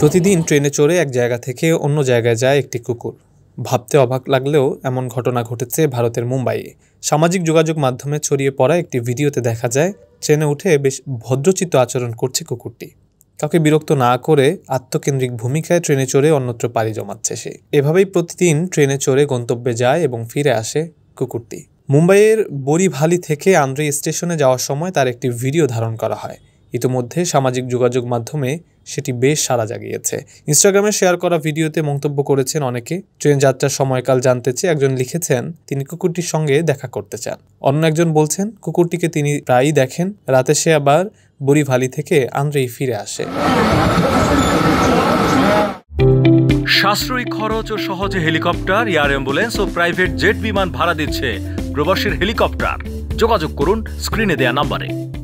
প্রতিদিন ট্রেনে চড়ে এক জায়গা থেকে অন্য জায়গায় যায় একটি কুকুর ভাবতে অবাক লাগলেও এমন ঘটনা ঘটেছে ভারতের মুম্বাইয়ে সামাজিক যোগাযোগ মাধ্যমে ছড়িয়ে পড়া একটি ভিডিওতে দেখা যায় ট্রেনে উঠে বেশ ভদ্রচিত্ত আচরণ করছে কুকুরটি কাউকে বিরক্ত না করে আত্মকেন্দ্রিক ভূমিকায় ট্রেনে চড়ে অন্যত্র পাড়ি জমাচ্ছে সে এভাবেই প্রতিদিন ট্রেনে চড়ে গন্তব্যে যায় এবং ফিরে আসে কুকুরটি মুম্বাইয়ের বরিভালি থেকে আন্দ্রে স্টেশনে যাওয়ার সময় তার একটি ভিডিও ধারণ করা হয় ইতিমধ্যে সামাজিক যোগাযোগ মাধ্যমে সেটি বেশ সাড়া জাগিয়েছে ইনস্টাগ্রামে শেয়ার করা ভিডিওতে মন্তব্য করেছেন অনেকে ট্রেন যাত্রার সময়কাল জানতে চেয়ে একজন লিখেছেন তিনি কুকুরটির সঙ্গে দেখা করতে চান অন্য একজন বলছেন কুকুরটিকে তিনি প্রায়ই দেখেন রাতে সে আবার বুড়িভালি থেকে আন্দ্রেই ফিরে আসে সাশ্রয়ী খরচ ও সহজে হেলিকপ্টার এয়ার অ্যাম্বুলেন্স ও প্রাইভেট জেট বিমান ভাড়া দিচ্ছে প্রবাসীর হেলিকপ্টার যোগাযোগ করুন স্ক্রিনে দেয়া নাম্বারে